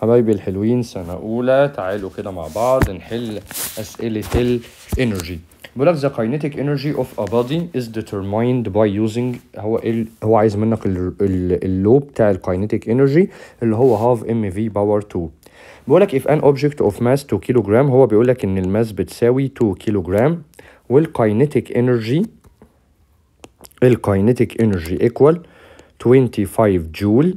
حبايبي الحلوين سنة أولى تعالوا كده مع بعض نحل أسئلة الإنرجي بيقول لك the kinetic energy of a body is determined by using هو ال... هو عايز منك اللو بتاع الكاينيتيك انرجي اللي هو half ام في باور 2 بيقول لك if an object of mass 2 كيلو جرام هو بيقول لك ان الماس بتساوي 2 كيلو جرام والكاينيتيك انرجي الكاينيتيك انرجي equal 25 جول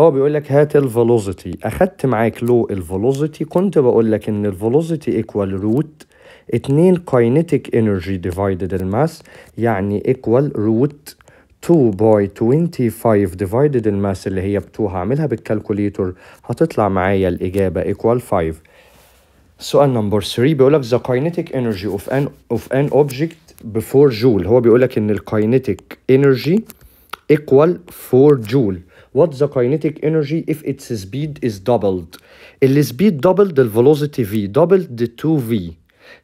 هو بيقول لك هات الفيلوسيتي اخدت معاك لو الفيلوسيتي كنت بقول لك ان الفيلوسيتي ايكوال روت 2 كاينيتيك انرجي ديفايدد الماس يعني ايكوال روت 2 باي 25 ديفايدد الماس اللي هي ب 2 هعملها بالكالكوليتور هتطلع معايا الاجابه ايكوال 5 سؤال نمبر 3 بيقول لك the kinetic energy of an of an object before جول هو بيقول لك ان الكاينيتيك انرجي ايكوال 4 جول what the kinetic energy if its speed is doubled السبيد doubled velocity v doubled the 2v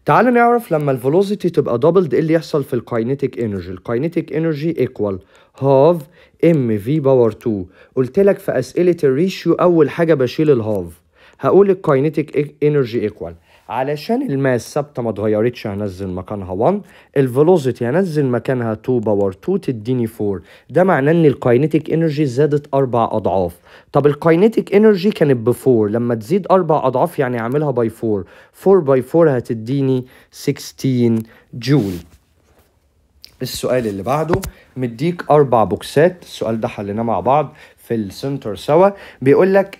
تعال نعرف لما velocity تبقى doubled ايه اللي يحصل في energy انرجي kinetic انرجي ايكوال هاف ام في باور 2 قلت لك في اسئله الريشيو اول حاجه بشيل الهاف هقول kinetic انرجي e- ايكوال علشان الماس ثابته ما اتغيرتش هنزل مكانها 1 الفيلوسيتي هنزل مكانها 2 باور 2 تديني 4 ده معناه ان الكاينتيك انرجي زادت اربع اضعاف طب الكاينتيك انرجي كانت ب 4 لما تزيد اربع اضعاف يعني اعملها باي 4 4 باي 4 هتديني 16 جول السؤال اللي بعده مديك اربع بوكسات السؤال ده حليناه مع بعض في السنتر سوا بيقول لك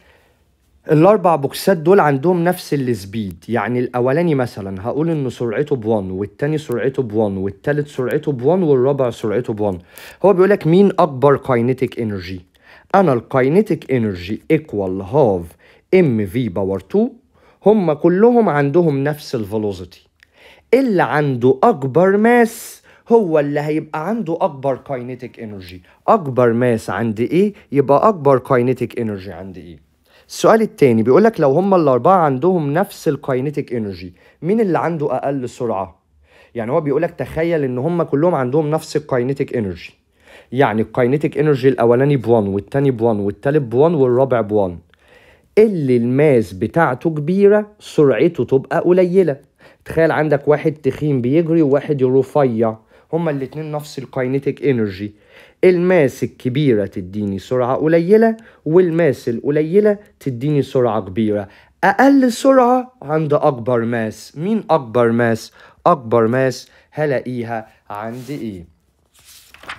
الاربع بوكسات دول عندهم نفس السبيد يعني الاولاني مثلا هقول ان سرعته ب1 والتاني سرعته ب1 والتالت سرعته ب1 والرابع سرعته ب1 هو بيقول لك مين اكبر كاينيتيك انرجي انا الكاينيتيك انرجي ايكوال هاف ام في باور 2 هم كلهم عندهم نفس الفيلوسيتي اللي عنده اكبر ماس هو اللي هيبقى عنده اكبر كاينيتيك انرجي اكبر ماس عند ايه يبقى اكبر كاينيتيك انرجي عند ايه السؤال الثاني بيقول لك لو هم الاربعه عندهم نفس الكاينيتيك انرجي مين اللي عنده اقل سرعه يعني هو بيقول لك تخيل ان هم كلهم عندهم نفس الكاينيتيك انرجي يعني الكاينيتيك انرجي الاولاني ب1 والثاني ب1 والثالث ب1 والرابع ب1 اللي الماس بتاعته كبيره سرعته تبقى قليله تخيل عندك واحد تخين بيجري وواحد رفيع هما الاتنين نفس الكاينيتيك انرجي الماس الكبيرة تديني سرعة قليلة والماس القليلة تديني سرعة كبيرة أقل سرعة عند أكبر ماس مين أكبر ماس؟ أكبر ماس هلاقيها عند إيه؟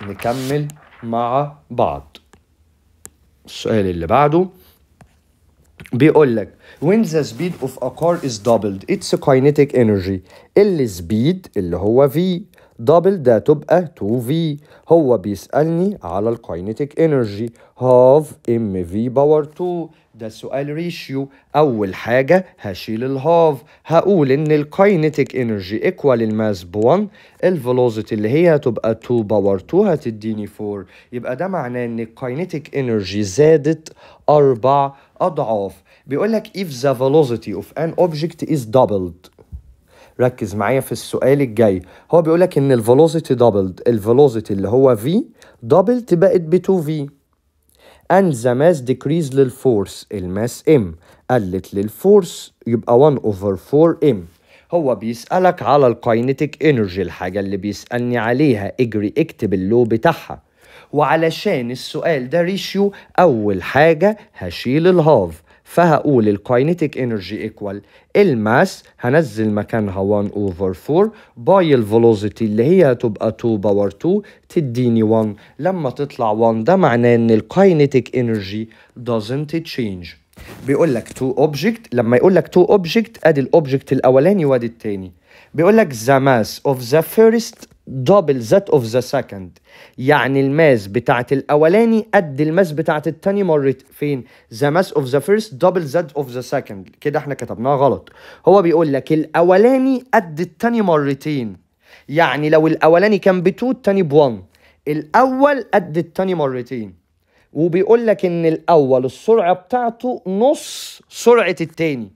نكمل مع بعض السؤال اللي بعده بيقول لك when the speed of a car is doubled its kinetic energy سبيد اللي هو v دبل ده تبقى 2v هو بيسألني على الكاينتيك انرجي هاف ام في باور 2 ده سؤال ريشيو اول حاجة هشيل الهاف هقول ان الكاينتيك انرجي ايكوال الماس ب 1 الفيلوسيتي اللي هي هتبقى 2 باور 2 هتديني 4 يبقى ده معناه ان الكاينتيك انرجي زادت اربع اضعاف بيقول لك if the velocity of an object is doubled ركز معايا في السؤال الجاي هو بيقول لك ان الفيلوسيتي دبلد الفيلوسيتي اللي هو في دبلت بقت ب 2 في and the mass decrease للفورس الماس ام قلت للفورس يبقى 1 over 4 ام هو بيسألك على الكاينتيك انرجي الحاجة اللي بيسألني عليها اجري اكتب اللو بتاعها وعلشان السؤال ده ريشيو أول حاجة هشيل الهاف فهقول الكاينيتيك انرجي ايكوال الماس هنزل مكانها 1 اوفر 4 باي الفيلوسيتي اللي هي هتبقى 2 باور 2 تديني 1 لما تطلع 1 ده معناه ان الكاينيتيك انرجي doesn't change بيقول لك تو اوبجكت لما يقول لك تو اوبجكت ادي الاوبجكت الاولاني وادي الثاني بيقول لك the mass of the first دبل ذات اوف ذا سكند يعني الماس بتاعت الاولاني قد الماس بتاعت التاني مرت فين ذا ماس اوف ذا فيرست دبل ذات اوف ذا سكند كده احنا كتبناها غلط هو بيقول لك الاولاني قد التاني مرتين يعني لو الاولاني كان ب2 التاني ب1 الاول قد التاني مرتين وبيقول لك ان الاول السرعه بتاعته نص سرعه التاني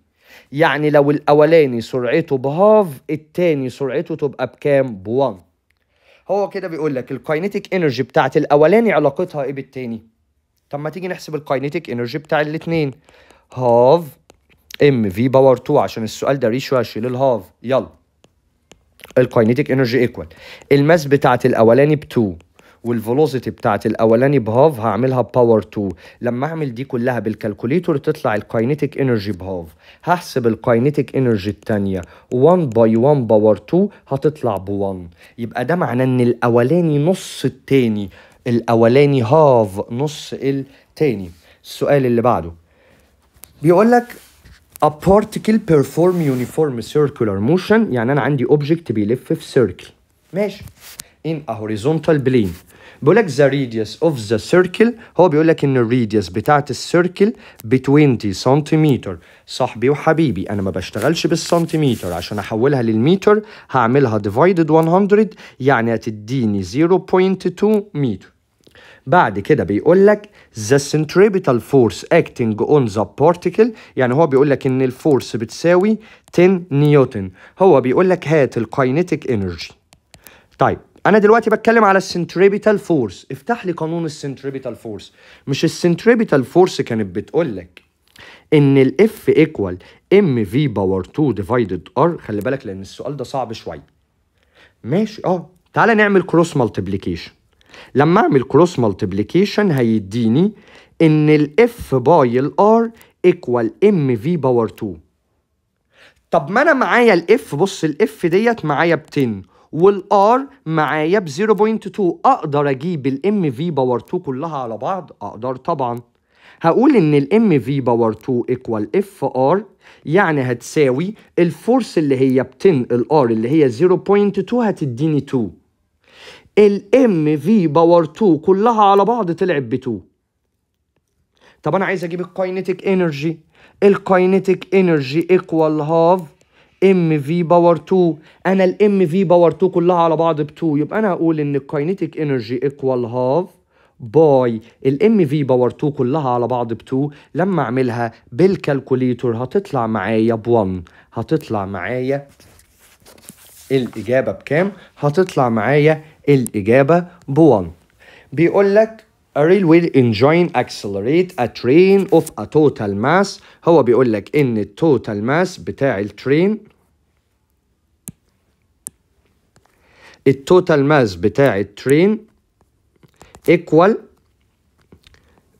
يعني لو الاولاني سرعته بهاف التاني سرعته تبقى بكام بوان هو كده بيقول لك الكاينيتيك انرجي بتاعت الاولاني علاقتها ايه بالتاني طب ما تيجي نحسب الكاينيتيك انرجي بتاع الاثنين هاف ام في باور 2 عشان السؤال ده ريشو هشيل الهاف يلا الكاينيتيك انرجي ايكوال الماس بتاعت الاولاني ب 2 والفلوسيتي بتاعت الاولاني بهاف هعملها باور 2 لما اعمل دي كلها بالكالكوليتور تطلع الكاينيتيك انرجي بهاف هحسب الكاينيتيك انرجي الثانيه 1 باي 1 باور 2 هتطلع ب 1 يبقى ده معناه ان الاولاني نص التاني الاولاني هاف نص التاني السؤال اللي بعده بيقول لك A particle perform uniform circular motion يعني أنا عندي object بيلف في circle ماشي in a horizontal plane بيقول لك the radius of the circle هو بيقول لك ان الراديوس بتاعت السيركل ب 20 سنتيمتر صاحبي وحبيبي انا ما بشتغلش بالسنتيمتر عشان احولها للمتر هعملها divided 100 يعني هتديني 0.2 متر بعد كده بيقول لك the centripetal force acting on the particle يعني هو بيقول لك ان الفورس بتساوي 10 نيوتن هو بيقول لك هات الكاينيتيك انرجي طيب انا دلوقتي بتكلم على السنتريبيتال فورس افتح لي قانون السنتريبيتال فورس مش السنتريبيتال فورس كانت بتقول لك ان الاف ايكوال ام في باور 2 ديفايدد ار خلي بالك لان السؤال ده صعب شويه ماشي اه تعالى نعمل كروس مالتيبليكيشن لما اعمل كروس مالتيبليكيشن هيديني ان الاف باي الار ايكوال ام في باور 2 طب ما انا معايا الاف بص الاف ديت معايا ب 10 والار معايا ب 0.2 اقدر اجيب الام في باور 2 كلها على بعض اقدر طبعا هقول ان الام في باور 2 ايكوال اف ار يعني هتساوي الفورس اللي هي بتنقل ار اللي هي 0.2 هتديني 2 الام في باور 2 كلها على بعض طلعت ب 2 طب انا عايز اجيب الكاينتيك انرجي الكاينتيك انرجي ايكوال هاف ام في باور 2 انا الام في باور 2 كلها على بعض ب 2 يبقى انا هقول ان الكاينيتيك انرجي ايكوال هاف باي الام في باور 2 كلها على بعض ب 2 لما اعملها بالكالكوليتور هتطلع معايا ب 1 هتطلع معايا الاجابه بكام هتطلع معايا الاجابه ب 1 بيقول لك A railway engine accelerate a train of a total mass هو بيقول لك ان التوتال ماس بتاع الترين التوتال ماس بتاع الترين ايكوال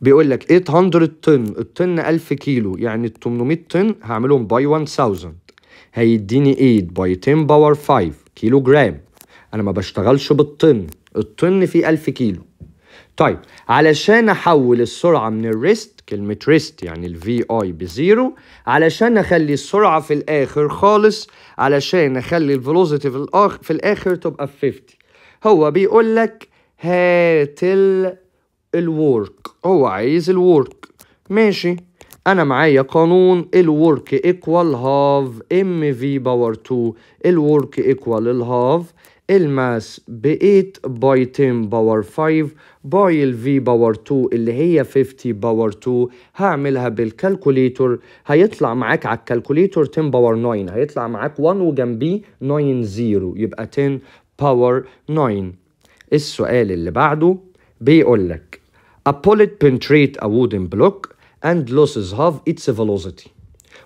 بيقول لك 800 طن الطن 1000 كيلو يعني ال 800 طن هعملهم باي 1000 هيديني 8 باي 10 باور 5 كيلو جرام انا ما بشتغلش بالطن الطن فيه 1000 كيلو طيب علشان احول السرعه من الريست كلمه ريست يعني الفي اي بزيرو علشان اخلي السرعه في الاخر خالص علشان اخلي الفيلوسيتي في الاخر في الاخر تبقى في 50 هو بيقول لك هات الورك هو عايز الورك ماشي انا معايا قانون الورك ايكوال هاف ام في باور 2 الورك ايكوال الهاف الماس ب 8 باي 10 باور 5 باي V باور 2 اللي هي 50 باور 2 هعملها بالكالكوليتور هيطلع معاك على الكالكوليتور 10 باور 9 هيطلع معاك 1 وجنبيه 9 0 يبقى 10 باور 9 السؤال اللي بعده بيقول لك A bullet penetrate a wooden block and loses half its velocity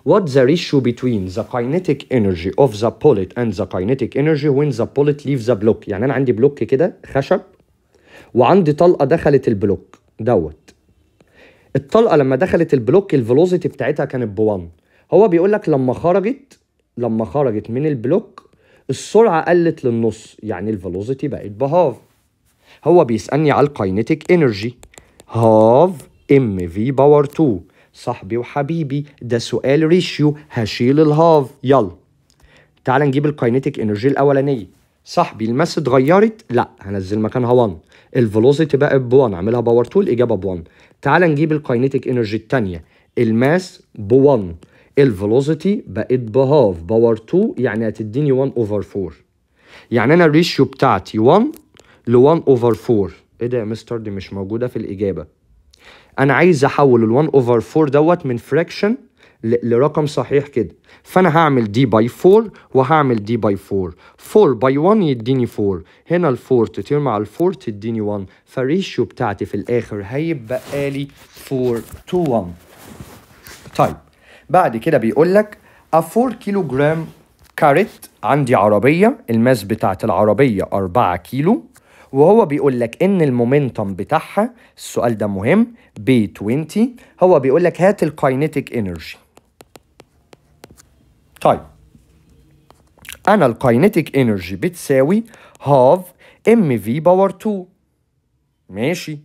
what the ratio between the kinetic energy of the pellet and the kinetic energy when the pellet leaves the block يعني انا عندي بلوك كده خشب وعندي طلقه دخلت البلوك دوت الطلقه لما دخلت البلوك الفيلوسيتي بتاعتها كانت ب 1 هو بيقول لك لما خرجت لما خرجت من البلوك السرعه قلت للنص يعني الفيلوسيتي بقت بهاف هو بيسالني على الكاينيتيك انرجي هاف ام في باور 2 صاحبي وحبيبي ده سؤال ريشيو هشيل الهاف يلا تعال نجيب الكاينيتيك انرجي الاولانيه صاحبي الماس اتغيرت لا هنزل مكانها 1 الفيلوسيتي بقى ب 1 اعملها باور تول اجابه ب 1 تعال نجيب الكاينيتيك انرجي الثانيه الماس ب 1 الفيلوسيتي بقت بهاف باور 2 يعني هتديني 1 اوفر 4 يعني انا الريشيو بتاعتي 1 ل 1 اوفر 4 ايه ده يا مستر دي مش موجوده في الاجابه انا عايز احول ال1 اوفر 4 دوت من فراكشن لرقم صحيح كده فانا هعمل دي باي 4 وهعمل دي باي 4 4 باي 1 يديني 4 هنا ال 4 تطير مع ال 4 تديني 1 فالريشيو بتاعتي في الاخر هيبقى لي 4 تو 1 طيب بعد كده بيقول لك 4 كيلو جرام كاريت عندي عربيه الماس بتاعت العربيه 4 كيلو وهو بيقول لك ان المومنتم بتاعها السؤال ده مهم ب 20 هو بيقول لك هات الكاينتيك انرجي طيب انا الكاينتيك انرجي بتساوي هاف ام في باور 2 ماشي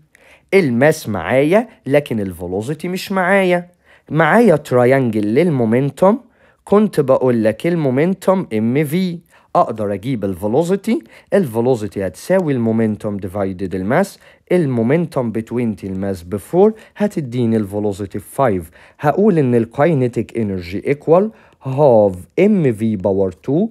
الماس معايا لكن الفيلوسيتي مش معايا معايا تريانجل للمومنتوم كنت بقول لك المومنتوم ام في اقدر اجيب الـ velocity الـ velocity هتساوي الـ المومنتوم ديفايدد الماس المومنتوم ب 20 الماس ب 4 هتديني الـ الفيلوسيتي 5 هقول ان الـ kinetic energy equal half mv باور 2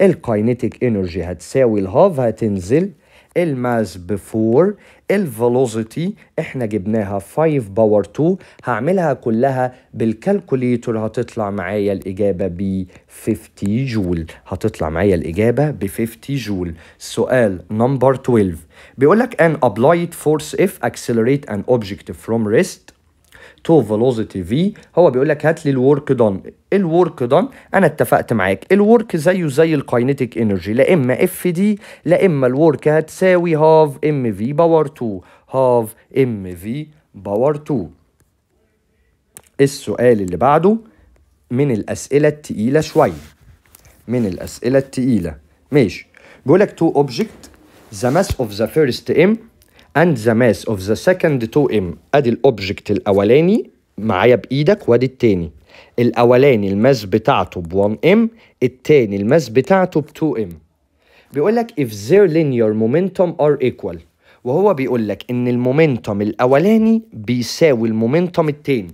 الـ kinetic energy هتساوي الـ half هتنزل الماس بفور الفيلوسيتي احنا جبناها 5 باور 2 هعملها كلها بالكالكوليتور هتطلع معايا الاجابه ب 50 جول هتطلع معايا الاجابه ب 50 جول سؤال نمبر 12 بيقول لك ان ابلايد فورس اف accelerate an object from rest تو فيلوسيتي في هو بيقول لك هات لي الورك دون الورك دون انا اتفقت معاك الورك زيه زي الكاينتيك انرجي لا اما اف دي لا اما الورك هتساوي هاف ام في باور 2 هاف ام في باور 2 السؤال اللي بعده من الاسئله التقيله شويه من الاسئله التقيله ماشي بيقول لك تو اوبجكت the mass of the first m and the mass of the second 2m ادي الاوبجكت الاولاني معايا بايدك وادي التاني الاولاني الماس بتاعته ب 1m التاني الماس بتاعته ب 2m بيقول لك if their linear momentum are equal وهو بيقول لك ان المومنتم الاولاني بيساوي المومنتم التاني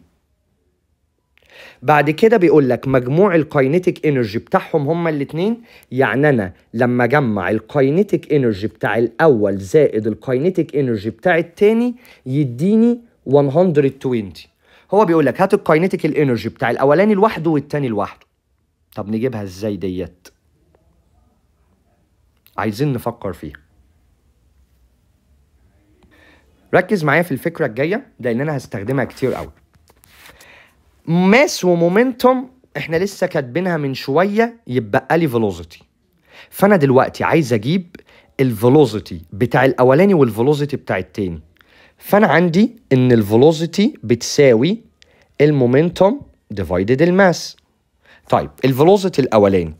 بعد كده بيقول لك مجموع الكاينيتيك انرجي بتاعهم هما الاثنين يعني انا لما اجمع الكاينيتيك انرجي بتاع الاول زائد الكاينيتيك انرجي بتاع الثاني يديني 120 هو بيقول لك هات الكاينيتيك الانرجي بتاع الاولاني لوحده والثاني لوحده طب نجيبها ازاي ديت عايزين نفكر فيها ركز معايا في الفكره الجايه لان انا هستخدمها كتير قوي ماس ومومنتوم احنا لسه كاتبينها من شويه يبقى لي فيلوزيتي فانا دلوقتي عايز اجيب الفيلوزيتي بتاع الاولاني والفيلوزيتي بتاع التاني فانا عندي ان الفيلوزيتي بتساوي المومنتوم ديفايدد الماس طيب الفيلوزيتي الاولاني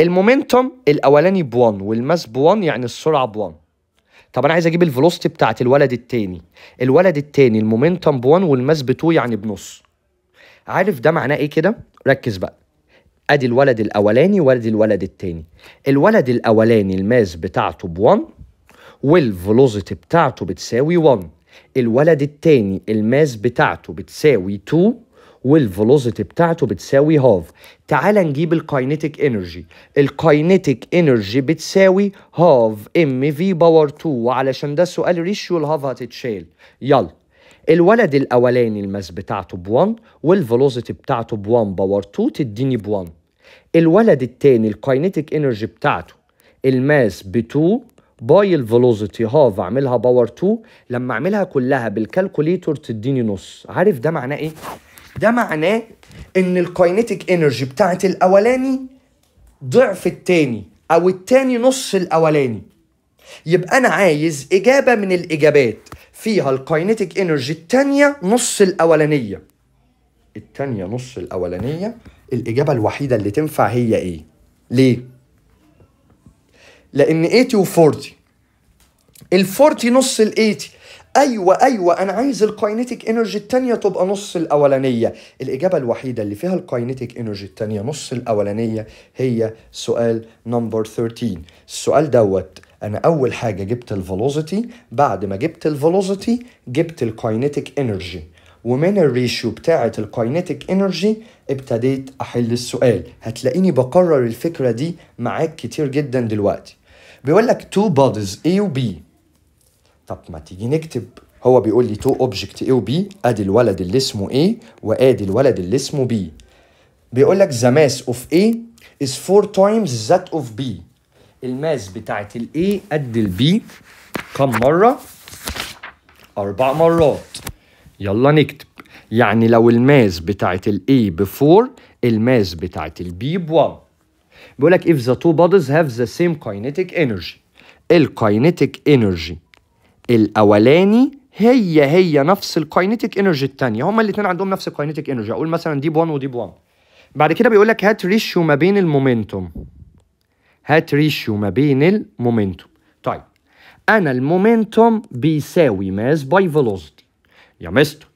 المومنتوم الاولاني ب1 والماس ب1 يعني السرعه ب1 طب انا عايز اجيب الفيلوسيتي بتاعت الولد التاني الولد التاني المومنتوم ب1 والماس ب2 يعني بنص عارف ده معناه ايه كده ركز بقى ادي الولد الاولاني وادي الولد التاني الولد الاولاني الماس بتاعته ب1 والفلوزيتي بتاعته بتساوي 1 الولد التاني الماس بتاعته بتساوي 2 والفلوزيتي بتاعته بتساوي هاف تعال نجيب الكاينيتيك انرجي الكاينيتيك انرجي بتساوي هاف ام في باور 2 وعلشان ده سؤال ريشيو الهاف هتتشال يلا الولد الاولاني الماس بتاعته ب1 والفيلوسيتي بتاعته ب1 باور 2 تديني ب1 الولد الثاني الكاينيتيك انرجي بتاعته الماس ب2 باي الفيلوسيتي هاف اعملها باور 2 لما اعملها كلها بالكالكوليتور تديني نص عارف ده معناه ايه ده معناه ان الكاينيتيك انرجي بتاعت الاولاني ضعف الثاني او الثاني نص الاولاني يبقى انا عايز اجابه من الاجابات فيها الكاينتيك انرجي الثانيه نص الاولانيه الثانيه نص الاولانيه الاجابه الوحيده اللي تنفع هي ايه ليه لان 80 و40 ال40 نص ال80 ايوه ايوه انا عايز الكاينتيك انرجي الثانيه تبقى نص الاولانيه الاجابه الوحيده اللي فيها الكاينتيك انرجي الثانيه نص الاولانيه هي سؤال نمبر 13 السؤال دوت انا اول حاجه جبت الفيلوسيتي بعد ما جبت الفيلوسيتي جبت الكاينتيك انرجي ومن الريشيو بتاعه الكاينتيك انرجي ابتديت احل السؤال هتلاقيني بكرر الفكره دي معاك كتير جدا دلوقتي بيقول لك تو بوديز A وبي طب ما تيجي نكتب هو بيقول لي تو اوبجكت A وبي ادي الولد اللي اسمه A وادي الولد اللي اسمه B بيقول لك the mass of A is four times that of B الماس بتاعت الاي قد البي كم مرة؟ أربع مرات يلا نكتب يعني لو الماس بتاعت الاي ب 4 الماس بتاعت البي ب 1 بيقول لك if the two bodies have the same kinetic energy الكاينتيك انرجي الاولاني هي هي نفس الكاينتيك انرجي الثانيه هما الاثنين عندهم نفس الكاينتيك انرجي اقول مثلا دي ب1 ودي ب1 بعد كده بيقول لك هات ريشيو ما بين المومنتوم هات ريشيو ما بين المومنتوم طيب انا المومنتوم بيساوي ماس باي فيلوسيتي يا مستر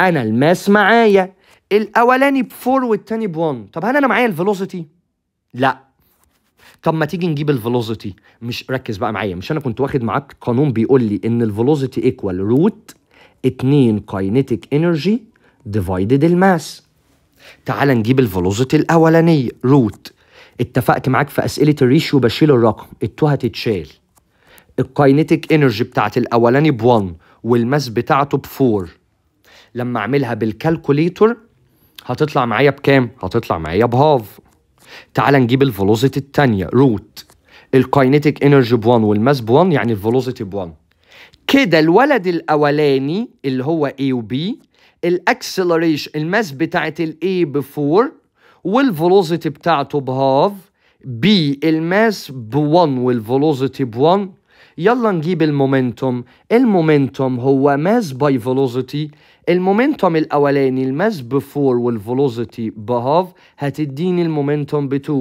انا الماس معايا الاولاني بفور والتاني بون طب هل انا معايا الفيلوسيتي لا طب ما تيجي نجيب الفيلوسيتي مش ركز بقى معايا مش انا كنت واخد معاك قانون بيقول لي ان الفيلوسيتي ايكوال روت 2 كاينيتيك انرجي ديفايدد الماس تعال نجيب الفيلوسيتي الاولانيه روت اتفقت معاك في اسئله الريشيو بشيل الرقم التو هتتشال الكاينيتيك انرجي بتاعت الاولاني ب 1 والماس بتاعته ب 4 لما اعملها بالكالكوليتور هتطلع معايا بكام هتطلع معايا بهاف تعال نجيب الفيلوسيتي الثانيه روت الكاينيتيك انرجي ب 1 والماس ب 1 يعني الفيلوسيتي ب 1 كده الولد الاولاني اللي هو A وبي الاكسلريشن الماس بتاعت الاي ب 4 والفيلوسيتي بتاعته بهاف بي الماس ب1 والفيلوسيتي ب1 يلا نجيب المومنتوم المومنتوم هو ماس باي فيلوسيتي المومنتوم الاولاني الماس ب4 والفيلوسيتي بهاف هتديني المومنتوم ب2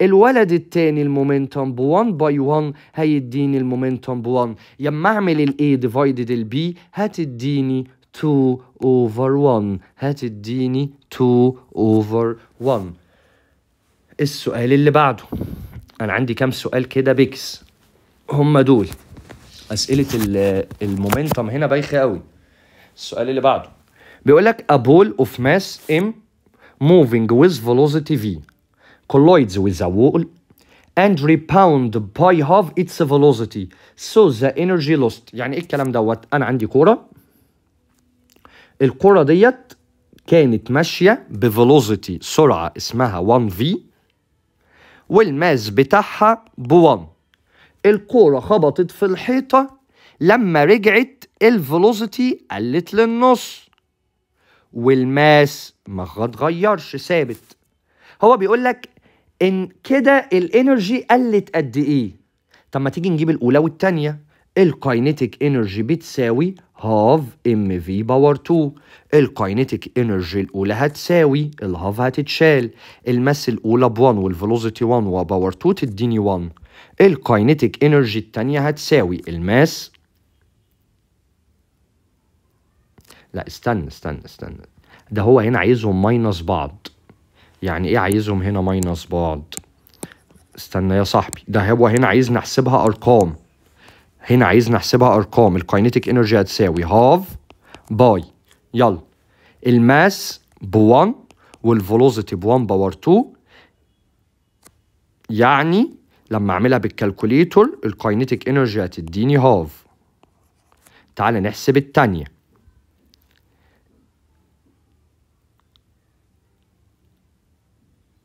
الولد الثاني المومنتوم ب1 باي 1 هيديني المومنتوم ب1 يما اعمل الاي ديفايدد البي هتديني 2 over 1 هات اديني 2 over 1 السؤال اللي بعده انا عندي كام سؤال كده بيكس هم دول اسئله المومنتم هنا بايخه قوي السؤال اللي بعده بيقول لك a ball of mass m moving with velocity v collides with a wall and rebound by half its velocity so the energy lost يعني ايه الكلام دوت انا عندي كوره الكرة ديت كانت ماشية بفلوسيتي سرعة اسمها 1 في والماس بتاعها ب 1 الكرة خبطت في الحيطة لما رجعت الفيلوسيتي قلت للنص والماس ما اتغيرش ثابت هو بيقول لك ان كده الانرجي قلت قد ايه طب ما تيجي نجيب الاولى والثانيه الكاينيتيك انرجي بتساوي هاف ام في باور 2 الكاينيتيك انرجي الاولى هتساوي الهاف هتتشال الماس الاولى ب1 والفيلوسيتي 1 وباور 2 تديني 1 الكاينيتيك انرجي الثانيه هتساوي الماس لا استنى استنى استنى ده هو هنا عايزهم ماينص بعض يعني ايه عايزهم هنا ماينص بعض استنى يا صاحبي ده هو هنا عايز نحسبها ارقام هنا عايز نحسبها ارقام الكاينيتيك انرجي هتساوي هاف باي يلا الماس ب 1 والفيلوسيتي ب 1 باور 2 يعني لما اعملها بالكالكوليتور الكاينيتيك انرجي هتديني هاف تعالى نحسب التانية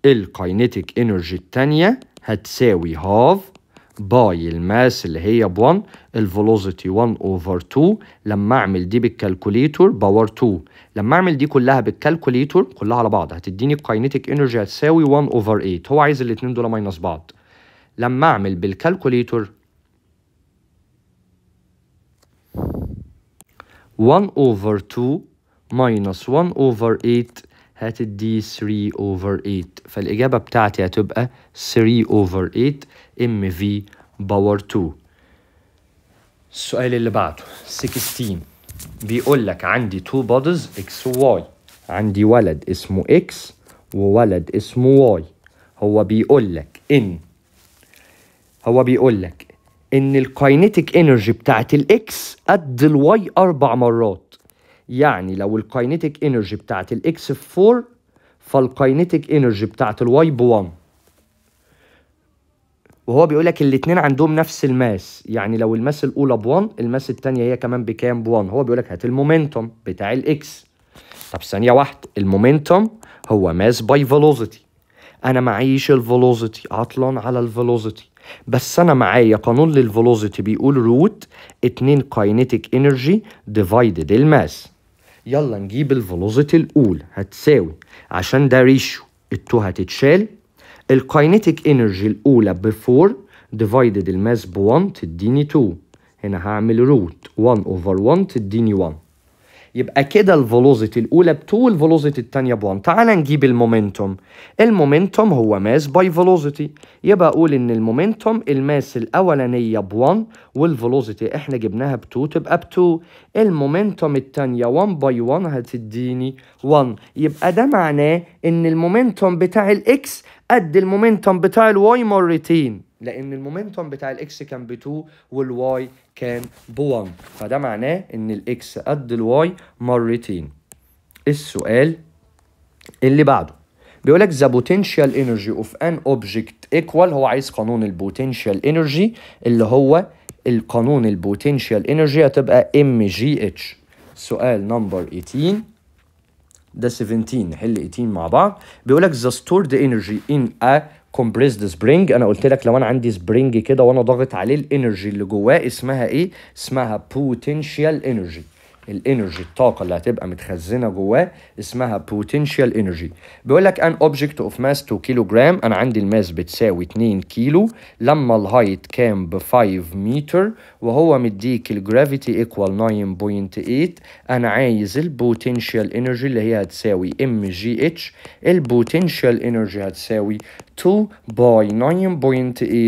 الكاينيتيك انرجي التانية هتساوي هاف باي الماس اللي هي ب 1 الفيلوسيتي 1 اوفر 2 لما اعمل دي بالكالكوليتور باور 2 لما اعمل دي كلها بالكالكوليتور كلها على بعض هتديني الكاينيتيك انرجي هتساوي 1 اوفر 8 هو عايز الاثنين دول ماينس بعض لما اعمل بالكالكوليتور 1 over 2 ماينس 1 over 8 هتدي 3 over 8 فالإجابة بتاعتي هتبقى 3 over 8 ام في باور 2 السؤال اللي بعده 16 بيقول لك عندي تو بودز اكس وواي عندي ولد اسمه اكس وولد اسمه واي هو بيقول لك ان هو بيقول لك ان الكاينيتيك انرجي بتاعت الاكس قد الواي اربع مرات يعني لو الكاينيتيك انرجي بتاعت الاكس ب 4 فالكاينيتيك انرجي بتاعت الواي ب 1 وهو بيقول لك الاثنين عندهم نفس الماس يعني لو الماس الاولى ب1 الماس الثانيه هي كمان بكام ب1 هو بيقول لك هات المومنتوم بتاع الاكس طب ثانيه واحده المومنتوم هو ماس باي فيلوسيتي انا معيش الفيلوسيتي عطلا على الفيلوسيتي بس انا معايا قانون للفيلوسيتي بيقول روت 2 كاينيتيك انرجي ديفايدد الماس يلا نجيب الفيلوسيتي الاولى هتساوي عشان ده ريشيو التو هتتشال الكاينيتيك انرجي الاولى ب 4 ديفايدد الماس ب 1 تديني 2 هنا هعمل روت 1 اوفر 1 تديني 1 يبقى كده الفيلوسيتي الاولى ب 2 والفيلوسيتي الثانيه ب 1 تعال نجيب المومنتوم المومنتوم هو ماس باي فيلوسيتي يبقى اقول ان المومنتوم الماس الاولانيه ب 1 والفيلوسيتي احنا جبناها ب 2 تبقى ب 2 المومنتوم الثانيه 1 باي 1 هتديني 1 يبقى ده معناه ان المومنتوم بتاع الاكس قد المومنتوم بتاع الواي مرتين لان المومنتوم بتاع الاكس كان ب 2 والواي كان ب 1 فده معناه ان الاكس قد الواي مرتين السؤال اللي بعده بيقول لك the potential energy of an object equal هو عايز قانون البوتنشال انرجي اللي هو القانون البوتنشال انرجي هتبقى mgh سؤال نمبر 18 ده 17 نحل 18 مع بعض بيقول لك ذا ستورد انرجي ان ا كومبريسد سبرينج انا قلت لك لو انا عندي سبرينج كده وانا ضاغط عليه الانرجي اللي جواه اسمها ايه اسمها بوتنشال انرجي الانرجي الطاقه اللي هتبقى متخزنه جواه اسمها بوتنشال انرجي بيقول لك ان اوبجكت اوف ماس 2 كيلو جرام انا عندي الماس بتساوي 2 كيلو لما الهايت كام ب 5 متر وهو مديك الجرافيتي ايكوال 9.8 انا عايز البوتنشال انرجي اللي هي هتساوي ام جي اتش البوتنشال انرجي هتساوي 2 باي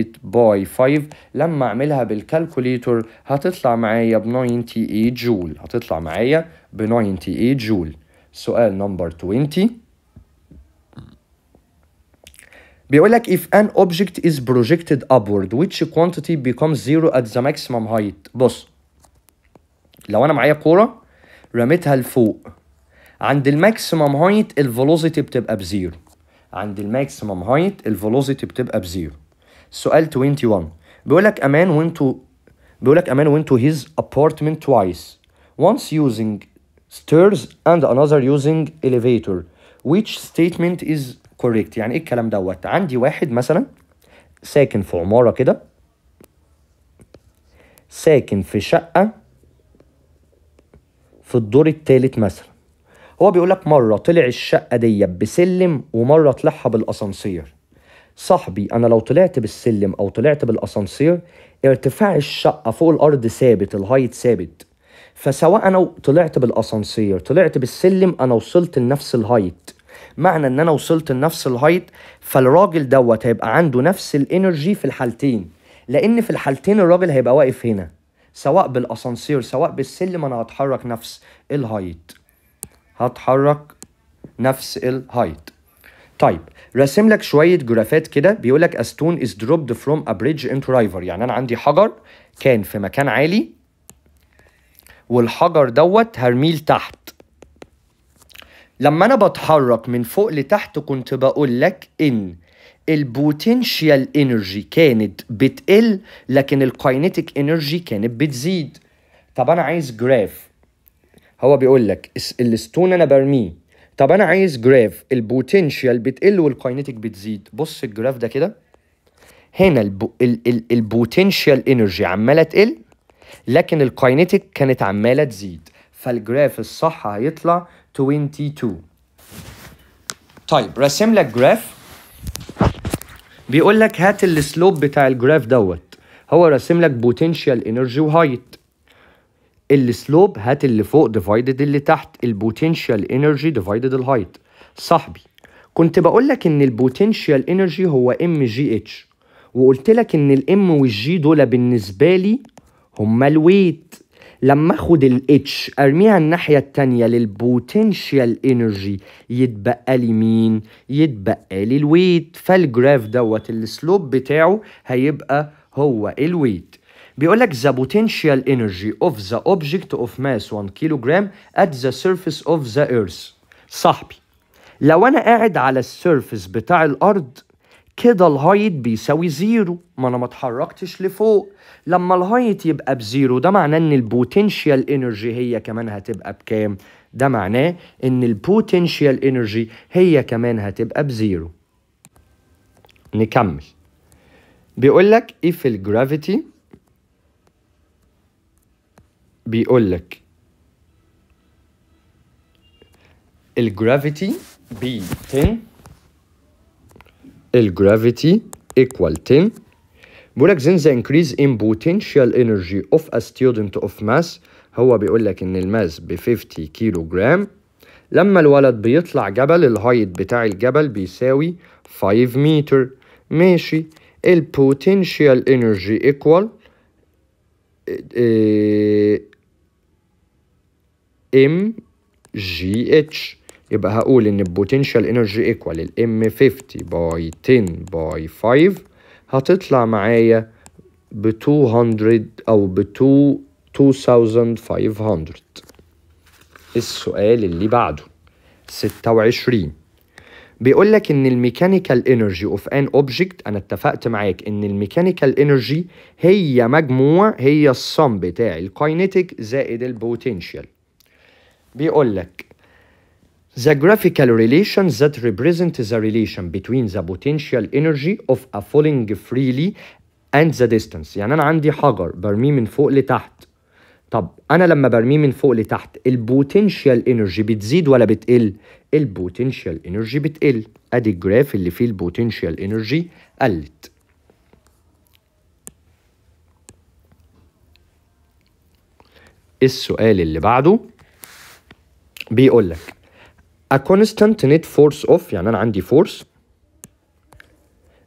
9.8 باي 5 لما اعملها بالكالكوليتر هتطلع معايا ب 98 جول هتطلع معايا ب 98 جول سؤال نمبر 20 بيقول لك if an object is projected upward which quantity becomes zero at the maximum height بص لو انا معايا كوره رميتها لفوق عند الماكسيمم هايت الفيلوسيتي بتبقى بزيرو عند الماكسيمم هايت الفيلوسيتي بتبقى بزيرو سؤال 21 بيقول لك امان تو بيقول لك امان تو his apartment twice once using stairs and another using elevator which statement is correct يعني ايه الكلام دوت عندي واحد مثلا ساكن في عمارة كده ساكن في شقة في الدور التالت مثلا هو بيقول لك مره طلع الشقه دي بسلم ومره طلعها بالاسانسير صاحبي انا لو طلعت بالسلم او طلعت بالاسانسير ارتفاع الشقه فوق الارض ثابت الهايت ثابت فسواء انا طلعت بالاسانسير طلعت بالسلم انا وصلت لنفس الهايت معنى ان انا وصلت لنفس الهايت فالراجل دوت هيبقى عنده نفس الانرجي في الحالتين لان في الحالتين الراجل هيبقى واقف هنا سواء بالاسانسير سواء بالسلم انا هتحرك نفس الهايت هتحرك نفس الهايت طيب راسم لك شويه جرافات كده بيقول لك a stone is dropped from a bridge into river يعني انا عندي حجر كان في مكان عالي والحجر دوت هرميه لتحت لما انا بتحرك من فوق لتحت كنت بقول لك ان البوتنشيال انرجي كانت بتقل لكن الكاينتيك انرجي كانت بتزيد طب انا عايز جراف هو بيقول لك الستون انا برميه طب انا عايز جراف البوتنشال بتقل والكاينتيك بتزيد بص الجراف ده كده هنا ال... ال... البوتنشال انرجي عماله تقل لكن الكاينتيك كانت عماله تزيد فالجراف الصح هيطلع 22 طيب راسم لك جراف بيقول لك هات السلوب بتاع الجراف دوت هو راسم لك بوتنشال انرجي وهايت السلوب هات اللي فوق ديفايدد اللي تحت البوتنشال انرجي ديفايدد الهايت صاحبي كنت بقول لك ان البوتنشال انرجي هو ام جي اتش وقلت لك ان الام والجي دول بالنسبه لي هما الويت لما اخد الاتش ارميها الناحيه التانيه للبوتنشال انرجي يتبقى لي مين يتبقى لي الويت فالجراف دوت السلوب بتاعه هيبقى هو الويت بيقول لك the potential energy of the object of mass 1 kilogram at the surface of the earth صاحبي لو انا قاعد على السيرفس بتاع الارض كده الهايت بيساوي زيرو ما انا ما اتحركتش لفوق لما الهايت يبقى بزيرو ده معناه ان البوتنشال انرجي هي كمان هتبقى بكام ده معناه ان البوتنشال انرجي هي كمان هتبقى بزيرو نكمل بيقول لك if الجرافيتي بيقول لك الجرافيتي بي 10 الجرافيتي equal 10 بيقول لك since the increase in potential energy of a student of math هو بيقول لك ان الماس ب 50 كيلو جرام لما الولد بيطلع جبل الهايت بتاع الجبل بيساوي 5 متر ماشي البوتنشال انرجي ايكوال ام جي اتش يبقى هقول ان البوتنشال انرجي ايكوال الام 50 باي 10 باي 5 هتطلع معايا ب 200 او ب 2500 السؤال اللي بعده 26 بيقول لك ان الميكانيكال انرجي اوف ان اوبجكت انا اتفقت معاك ان الميكانيكال انرجي هي مجموع هي الصم بتاع الكاينيتيك زائد البوتنشال بيقول لك The graphical relation that represents the relation between the potential energy of a falling freely and the distance يعني أنا عندي حجر برميه من فوق لتحت طب انا لما برميه من فوق لتحت البوتنشال انرجي بتزيد ولا بتقل البوتنشال انرجي بتقل ادي الجراف اللي فيه البوتنشال انرجي قلت السؤال اللي بعده بيقول لك a constant net force of يعني انا عندي force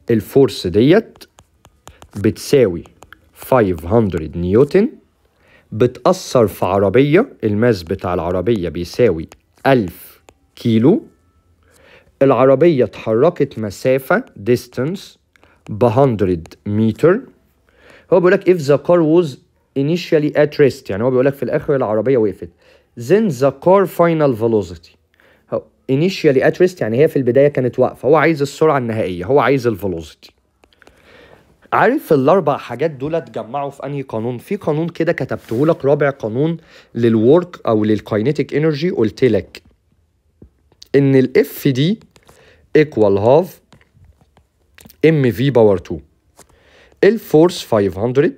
الفورس ديت بتساوي 500 نيوتن بتأثر في عربية الماس بتاع العربية بيساوي 1000 كيلو العربية اتحركت مسافة distance ب 100 متر هو بيقول لك if the car was initially at rest يعني هو بيقول لك في الآخر العربية وقفت then the car final velocity initially at rest يعني هي في البدايه كانت واقفه هو عايز السرعه النهائيه هو عايز الفيلوسيتي عارف الاربع حاجات دول اتجمعوا في انهي قانون في قانون كده كتبته لك رابع قانون للورك او للكاينيتيك انرجي قلت لك ان الاف دي ايكوال هاف ام في باور 2 الفورس 500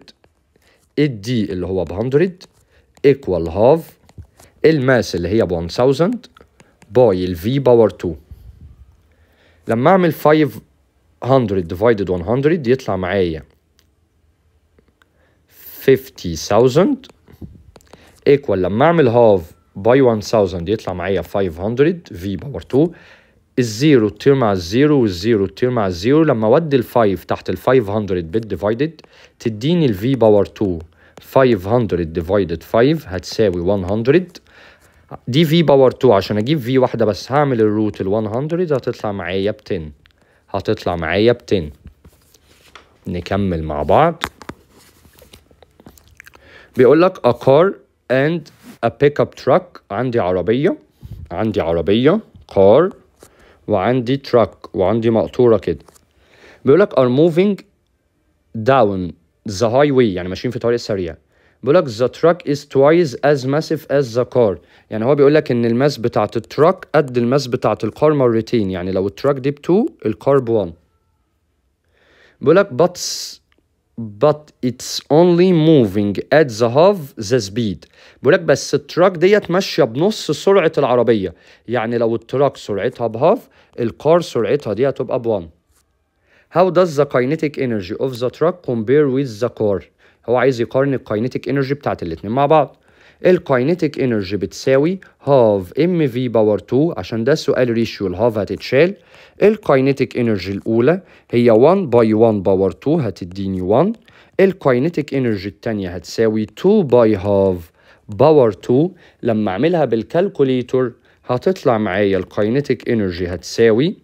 الدي اللي هو ب 100 ايكوال هاف الماس اللي هي 1000 باي الفي باور 2 لما اعمل 500 ديفايدد 100 يطلع معايا 50000 ايكوال لما اعمل هاف باي 1000 يطلع معايا 500 في باور 2 الزيرو تطير مع الزيرو والزيرو تطير مع الزيرو لما اودي 5 تحت ال 500 بت ديفايدد تديني V باور 2 500 ديفايدد 5 هتساوي 100 دي في باور 2 عشان اجيب في واحده بس هعمل الروت ال 100 هتطلع معايا ب 10 هتطلع معايا ب 10 نكمل مع بعض بيقول لك a car and a pickup truck عندي عربيه عندي عربيه car وعندي truck وعندي مقطوره كده بيقول لك are moving down the highway يعني ماشيين في طريق سريع بيقول لك the truck is twice as massive as the car يعني هو بيقول لك ان الماس بتاعه التراك قد الماس بتاعه الكار مرتين يعني لو التراك دي ب 2 الكار ب 1 بيقول لك but but it's only moving at the half the speed بيقول لك بس التراك ديت ماشيه بنص سرعه العربيه يعني لو التراك سرعتها بهاف الكار سرعتها دي هتبقى ب 1 How does the kinetic energy of the truck compare with the car هو عايز يقارن الكاينيتيك انرجي بتاعت الاتنين مع بعض الكاينيتيك انرجي بتساوي هاف ام في باور 2 عشان ده سؤال ريشيو الهاف هتتشال الكاينيتيك انرجي الاولى هي 1 باي 1 باور 2 هتديني 1 الكاينيتيك انرجي الثانيه هتساوي 2 باي هاف باور 2 لما اعملها بالكالكوليتور هتطلع معايا الكاينيتيك انرجي هتساوي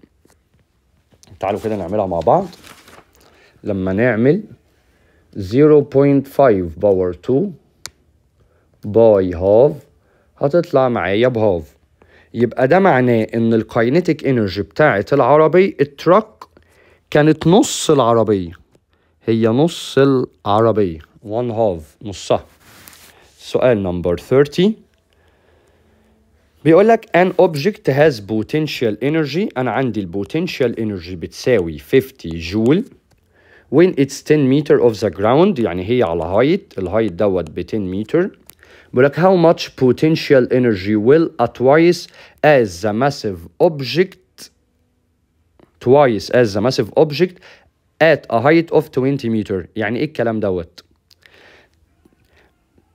تعالوا كده نعملها مع بعض لما نعمل 0.5 باور 2 باي هاف هتطلع معايا بهاف يبقى ده معناه ان الكاينتيك انرجي بتاعه العربي التراك كانت نص العربيه هي نص العربيه 1 هاف نصها سؤال نمبر 30 بيقول لك ان اوبجكت هاز بوتنشال انرجي انا عندي البوتنشال انرجي بتساوي 50 جول when it's 10 meter of the ground يعني هي على height الهايت دوت ب 10 meter بقول لك how much potential energy will at twice as the massive object twice as the massive object at a height of 20 meter يعني ايه الكلام دوت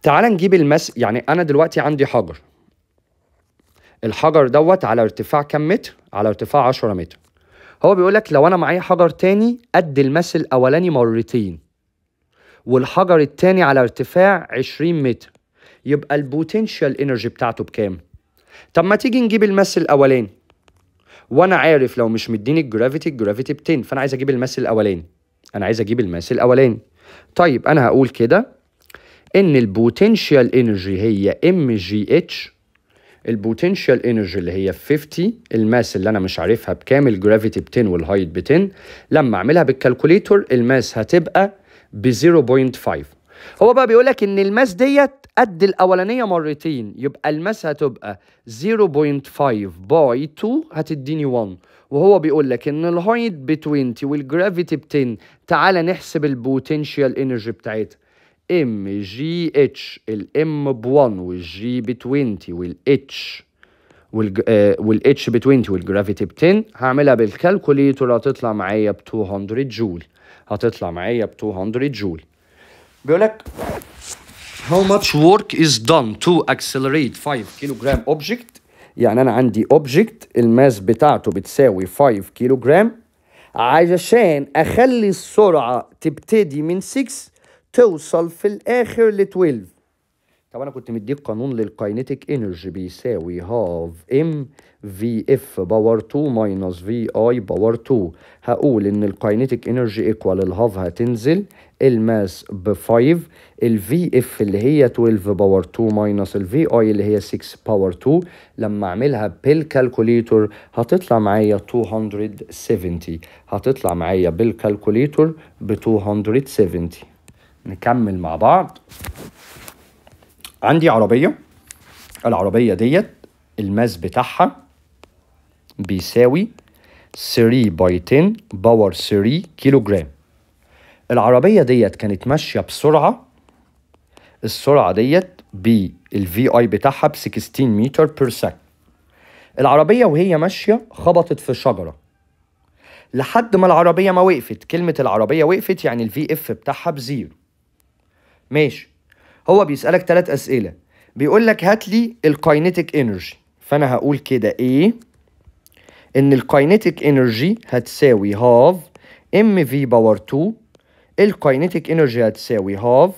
تعال نجيب المس يعني انا دلوقتي عندي حجر الحجر دوت على ارتفاع كم متر على ارتفاع 10 متر هو بيقول لك لو انا معايا حجر تاني قد المس الاولاني مرتين والحجر التاني على ارتفاع 20 متر يبقى البوتنشال انرجي بتاعته بكام طب ما تيجي نجيب المس الاولاني وانا عارف لو مش مديني الجرافيتي الجرافيتي ب 10 فانا عايز اجيب المس الاولاني انا عايز اجيب المس الاولاني طيب انا هقول كده ان البوتنشال انرجي هي ام جي اتش البوتنشال انرجي اللي هي 50 الماس اللي انا مش عارفها بكام الجرافيتي ب 10 والهايت ب 10 لما اعملها بالكالكوليتور الماس هتبقى ب 0.5 هو بقى بيقول لك ان الماس ديت قد الاولانيه مرتين يبقى الماس هتبقى 0.5 باي 2 هتديني 1 وهو بيقول لك ان الهايت ب 20 والجرافيتي ب 10 تعالى نحسب البوتنشال انرجي بتاعتها ام جي اتش الام ب 1 والجي ب 20 والاتش والاتش ب 20 والجرافيتي ب 10 هعملها بالكالكوليتور هتطلع معايا ب 200 جول هتطلع معايا ب 200 جول بيقول لك how much work is done to accelerate 5 كيلوغرام object يعني انا عندي object الماس بتاعته بتساوي 5 كيلوغرام علشان اخلي السرعه تبتدي من 6 توصل في الاخر ل 12 طب انا كنت مديك قانون للكاينتيك انرجي بيساوي هاف ام في اف باور 2 ماينس في اي باور 2 هقول ان الكاينتيك انرجي ايكوال الهاف هتنزل الماس ب 5 الفي اف اللي هي 12 باور 2 ماينس الفي اي اللي هي 6 باور 2 لما اعملها بالكالكوليتور هتطلع معايا 270 هتطلع معايا بالكالكوليتور ب 270 نكمل مع بعض عندي عربية العربية ديت الماس بتاعها بيساوي 3 باي 10 باور 3 كيلو جرام العربية ديت كانت ماشية بسرعة السرعة ديت بالفي اي بتاعها ب 16 متر بير سك العربية وهي ماشية خبطت في شجرة لحد ما العربية ما وقفت كلمة العربية وقفت يعني الفي اف بتاعها بزيرو ماشي هو بيسألك ثلاث أسئلة بيقول لك هات لي الكاينيتك انرجي فأنا هقول كده إيه إن الكاينيتك انرجي هتساوي هاف ام في باور 2 الكاينيتك انرجي هتساوي هاف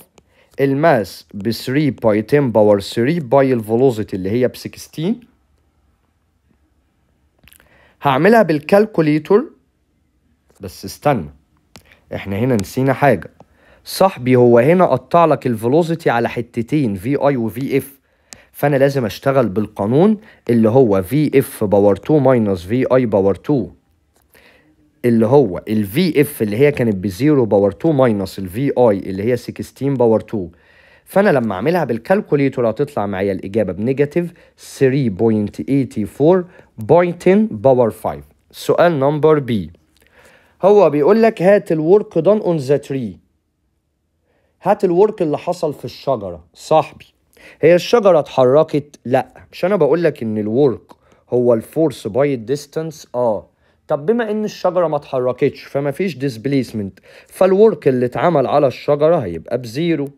الماس ب 3 باي 10 باور 3 باي الفيلوسيتي اللي هي ب 16 هعملها بالكالكوليتور بس استنى احنا هنا نسينا حاجه صاحبي هو هنا قطع لك الفيلوسيتي على حتتين في اي وفي اف فانا لازم اشتغل بالقانون اللي هو في اف باور 2 ماينس في اي باور 2 اللي هو الفي اف اللي هي كانت بزيرو باور 2 ماينس الفي اي اللي هي 16 باور 2 فانا لما اعملها بالكالكوليتور هتطلع معايا الاجابه بنيجاتيف 3.84 10 باور 5 سؤال نمبر بي هو بيقول لك هات الورك دون اون ذا تري هات الورك اللي حصل في الشجرة صاحبي هي الشجرة اتحركت لا مش انا بقولك ان الورك هو الفورس باي الديستانس اه طب بما ان الشجرة ما اتحركتش فما فيش ديسبليسمنت فالورك اللي اتعمل على الشجرة هيبقى بزيرو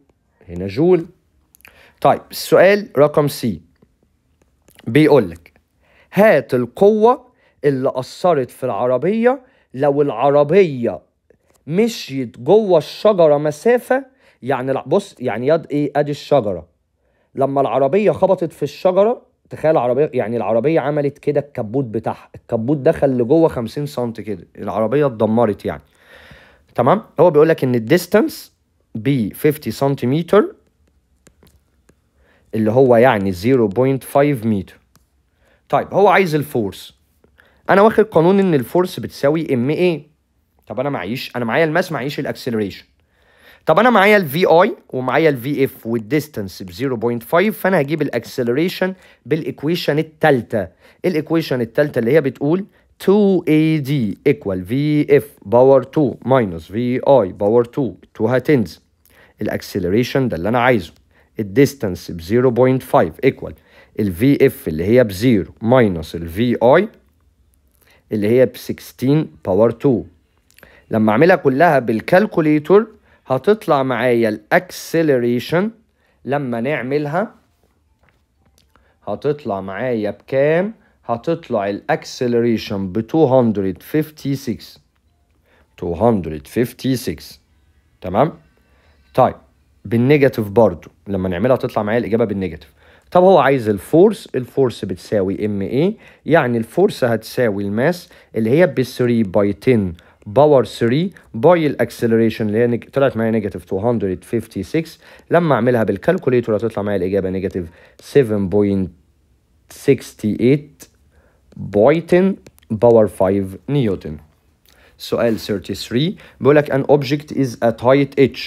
هنا جول طيب السؤال رقم سي بيقولك هات القوة اللي أثرت في العربية لو العربية مشيت جوه الشجرة مسافة يعني بص يعني يد ايه ادي الشجره لما العربيه خبطت في الشجره تخيل العربيه يعني العربيه عملت كده الكبوت بتاعها الكبوت دخل لجوه 50 سم كده العربيه اتدمرت يعني تمام هو بيقول لك ان الديستانس ب 50 سم اللي هو يعني 0.5 متر طيب هو عايز الفورس انا واخد قانون ان الفورس بتساوي ام ايه طب انا معيش انا معايا الماس معيش الاكسلريشن طب انا معايا الفي اي ومعايا الفي اف والديستنس ب 0.5 فانا هجيب الاكسلريشن بالايكويشن الثالثه الايكويشن الثالثه اللي هي بتقول 2AD equal VF باور 2 minus VI باور 2 2 هتنزل الاكسلريشن ده اللي انا عايزه الديستنس ب 0.5 equal ال VF اللي هي ب 0 minus ال VI اللي هي ب 16 باور 2 لما اعملها كلها بالكالكوليتور هتطلع معايا الاكسلريشن لما نعملها هتطلع معايا بكام هتطلع الاكسلريشن ب 256 256 تمام طيب بالنيجاتيف برضو لما نعملها هتطلع معايا الاجابه بالنيجاتيف طب هو عايز الفورس الفورس بتساوي ام ايه يعني الفورس هتساوي الماس اللي هي ب 3 باي 10 باور 3 بويل اكسلريشن اللي هي طلعت معايا نيجاتيف 256 لما اعملها بالكالكوليتور هتطلع معايا الاجابه نيجاتيف 7.68 بويتن باور 5 نيوتن سؤال 33 بيقول لك an object is at height h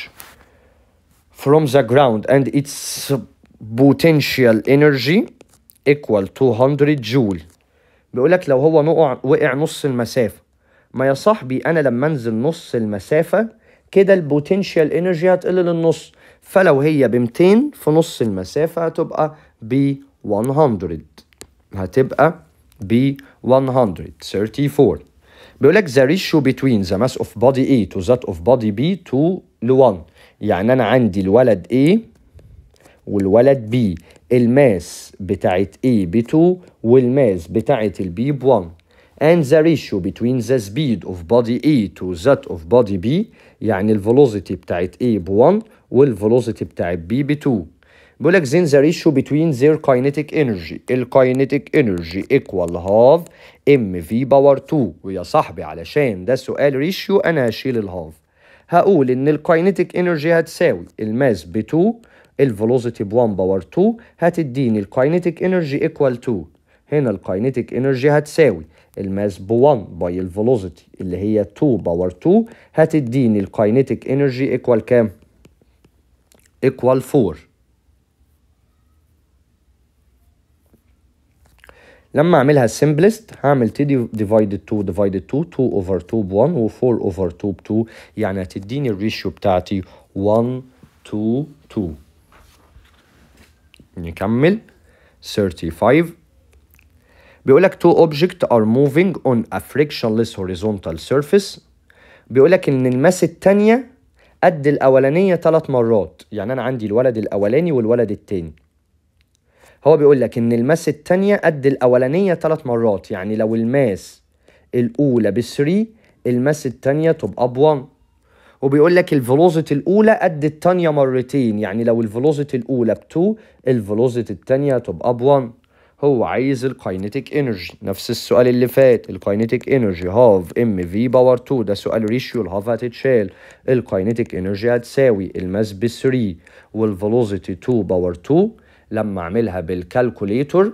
from the ground and its potential energy equal 200 joule بيقول لك لو هو نقع وقع نص المسافه ما يا صاحبي انا لما انزل نص المسافه كده البوتنشال انرجي هتقل للنص فلو هي ب 200 في نص المسافه هتبقى ب 100 هتبقى ب 134 بيقول لك the ratio between the mass of body A to that of body B 2 ل 1 يعني انا عندي الولد A والولد B الماس بتاعت A ب 2 والماس بتاعت البي ب 1 and the ratio between the speed of body A to that of body B يعني velocity بتاعت A ب 1 velocity بتاعت B ب 2 بيقول لك then the ratio between their kinetic energy kinetic energy equal half mv power باور 2 ويا صاحبي علشان ده سؤال ratio انا هشيل half هقول ان kinetic energy هتساوي الماس ب 2 velocity ب 1 باور 2 هتديني kinetic energy equal 2 هنا kinetic energy هتساوي الماس ب1 باي الفيلوسيتي اللي هي 2 باور 2 هتديني الكاينيتيك انرجي ايكوال كام؟ ايكوال 4 لما اعملها سمبلست هعمل تدي ديفايد 2 ديفايد 2 2 اوفر 2 ب 1 و4 اوفر 2 ب 2 يعني هتديني الريشيو بتاعتي 1 2 2 نكمل 35 بيقول لك two objects are moving on a frictionless horizontal surface بيقول لك ان الماس الثانيه قد الاولانيه ثلاث مرات يعني انا عندي الولد الاولاني والولد الثاني هو بيقول لك ان الماس الثانيه قد الاولانيه ثلاث مرات يعني لو الماس الاولى ب 3 الماس الثانيه تبقى ب 1 وبيقول لك الفيلوزيتي الاولى قد الثانيه مرتين يعني لو الفيلوزيتي الاولى ب 2 الفيلوزيتي الثانيه تبقى ب 1 هو عايز الكاينيتيك انرجي نفس السؤال اللي فات الكاينيتيك انرجي هاف ام في باور 2 ده سؤال ريشيو الهاف هتتشال الكاينيتيك انرجي هتساوي الماس ب 3 والفيلوسيتي 2 باور 2 لما اعملها بالكالكوليتور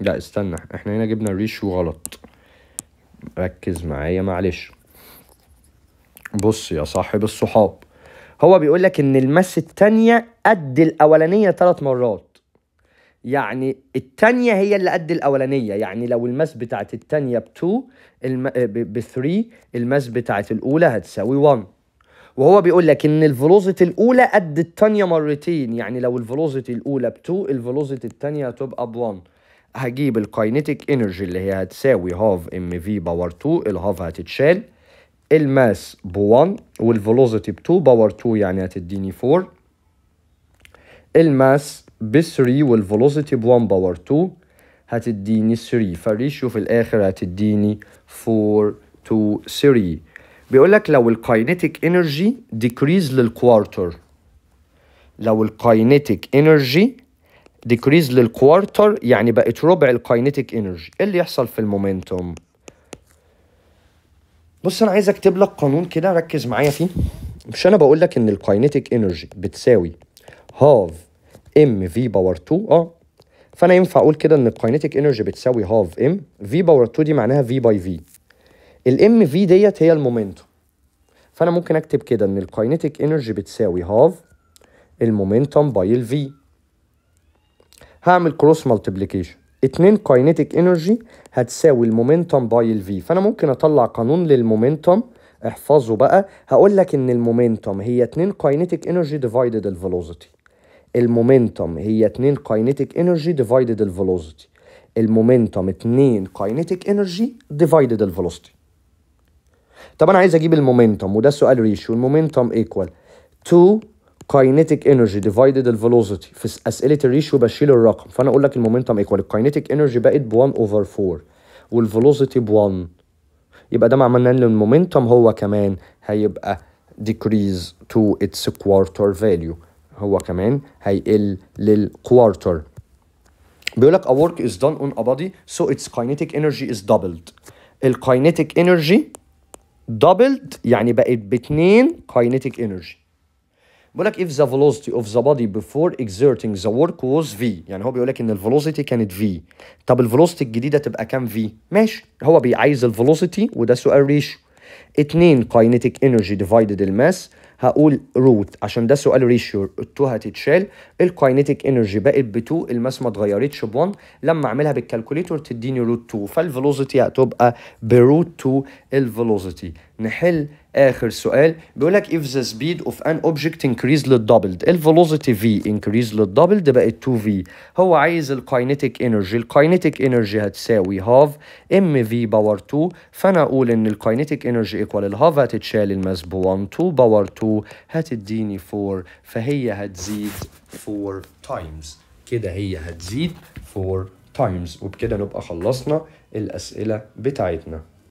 لا استنى احنا هنا جبنا الريشيو غلط ركز معايا معلش بص يا صاحب الصحاب هو بيقول لك ان المس التانية قد الاولانية ثلاث مرات يعني التانية هي اللي قد الأولانية يعني لو الماس بتاعت التانية ب الم... آه، ب 3 الماس بتاعت الأولى هتساوي 1 وهو بيقول لك إن الفلوزيتي الأولى قد التانية مرتين يعني لو الفلوزيتي الأولى ب ب2 الفلوزيتي التانية هتبقى ب 1 هجيب الكاينيتيك انرجي اللي هي هتساوي هاف ام في باور 2 الهاف هتتشال الماس ب 1 والفيلوسيتي ب 2 باور 2 يعني هتديني 4 الماس ب 3 والفيلوسيتي ب 1 باور 2 هتديني 3 فالريشيو في الاخر هتديني 4 to 3 بيقول لك لو الكاينيتيك انرجي ديكريز للكوارتر لو الكاينيتيك انرجي ديكريز للكوارتر يعني بقت ربع الكاينيتيك انرجي ايه اللي يحصل في المومنتوم بص انا عايز اكتب لك قانون كده ركز معايا فيه مش انا بقول لك ان الكاينيتيك انرجي بتساوي هاف ام في باور 2 اه فانا ينفع اقول كده ان الكاينيتيك انرجي بتساوي هاف ام في باور 2 دي معناها في باي في الام في ديت هي المومنتوم فانا ممكن اكتب كده ان الكاينيتيك انرجي بتساوي هاف المومنتوم باي الفي هعمل كروس مالتيبليكيشن 2 كاينيتيك انرجي هتساوي المومنتوم باي الفي فانا ممكن اطلع قانون للمومنتوم احفظه بقى هقول لك ان المومنتوم هي 2 كاينيتيك انرجي ديفايدد الفيلوسيتي المومنتوم هي 2 كاينيتيك انرجي ديفايدد الفيلوسيتي المومنتوم 2 كاينيتيك انرجي ديفايدد الفيلوسيتي طب انا عايز اجيب المومنتوم وده سؤال ريشيو المومنتوم ايكوال 2 كاينيتيك انرجي ديفايدد الفيلوسيتي في اسئله الريشيو بشيل الرقم فانا اقول لك المومنتم ايكوال الكاينيتيك انرجي بقت ب 1 اوفر 4 والفيلوسيتي ب 1 يبقى ده معناه ان المومنتم هو كمان هيبقى decrease to its quarter value هو كمان هيقل للكوارتر بيقول لك a work is done on a body so its kinetic energy is doubled الكاينيتيك انرجي doubled يعني بقت باتنين kinetic energy بيقول لك if the velocity of the body before exerting the work was v يعني هو بيقول لك ان الفيلوسيتي كانت v طب الفيلوسيتي الجديده تبقى كام v ماشي هو بيعايز الفيلوسيتي وده سؤال ريشو 2 kinetic energy divided الماس هقول روت عشان ده سؤال ريشيو ال2 هتتشال الكاينيتيك انرجي بقت ب2 الماس ما اتغيرتش ب1 لما اعملها بالكالكوليتور تديني روت 2 فالفيلوسيتي هتبقى بروت 2 الفيلوسيتي نحل اخر سؤال بيقول لك if the speed of an object increased للدبلد velocity v increased للدبلد بقت 2v هو عايز الكاينتيك انرجي الكاينتيك انرجي هتساوي half m v باور 2 فانا اقول ان الكاينتيك انرجي ايكوال الهاف هتتشال الماس ب 1 2 باور 2 هتديني 4 فهي هتزيد 4 times كده هي هتزيد 4 تايمز وبكده نبقى خلصنا الأسئلة بتاعتنا